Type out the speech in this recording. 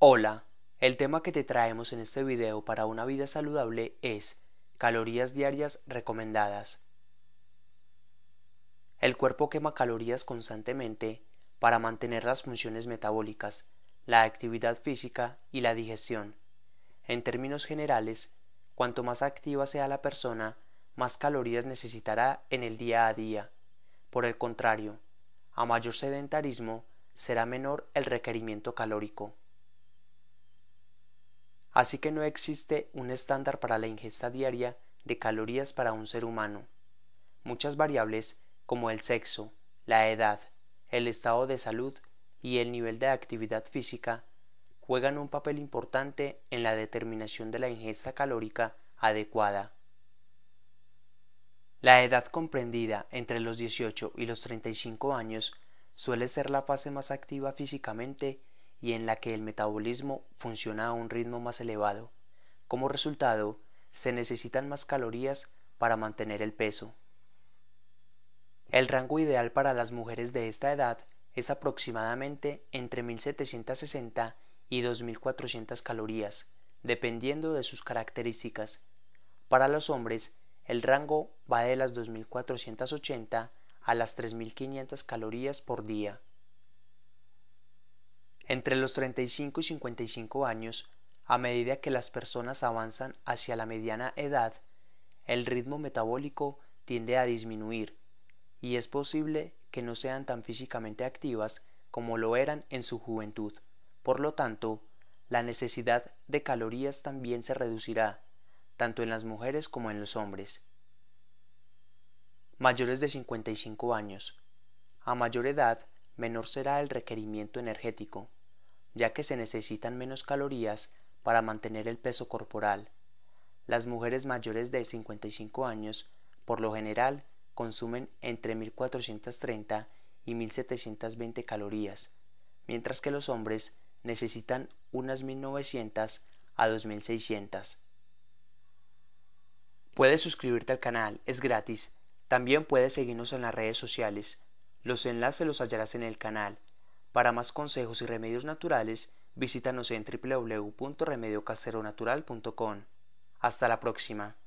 Hola, el tema que te traemos en este video para una vida saludable es calorías diarias recomendadas. El cuerpo quema calorías constantemente para mantener las funciones metabólicas, la actividad física y la digestión. En términos generales, cuanto más activa sea la persona, más calorías necesitará en el día a día. Por el contrario, a mayor sedentarismo será menor el requerimiento calórico. Así que no existe un estándar para la ingesta diaria de calorías para un ser humano. Muchas variables, como el sexo, la edad, el estado de salud y el nivel de actividad física, juegan un papel importante en la determinación de la ingesta calórica adecuada. La edad comprendida entre los 18 y los 35 años suele ser la fase más activa físicamente y en la que el metabolismo funciona a un ritmo más elevado. Como resultado, se necesitan más calorías para mantener el peso. El rango ideal para las mujeres de esta edad es aproximadamente entre 1760 y 2400 calorías, dependiendo de sus características. Para los hombres, el rango va de las 2480 a las 3500 calorías por día. Entre los 35 y 55 años, a medida que las personas avanzan hacia la mediana edad, el ritmo metabólico tiende a disminuir y es posible que no sean tan físicamente activas como lo eran en su juventud. Por lo tanto, la necesidad de calorías también se reducirá, tanto en las mujeres como en los hombres. Mayores de 55 años. A mayor edad, menor será el requerimiento energético ya que se necesitan menos calorías para mantener el peso corporal. Las mujeres mayores de 55 años, por lo general, consumen entre 1430 y 1720 calorías, mientras que los hombres necesitan unas 1900 a 2600. Puedes suscribirte al canal, es gratis. También puedes seguirnos en las redes sociales. Los enlaces los hallarás en el canal. Para más consejos y remedios naturales, visítanos en www.remediocaseronatural.com. Hasta la próxima.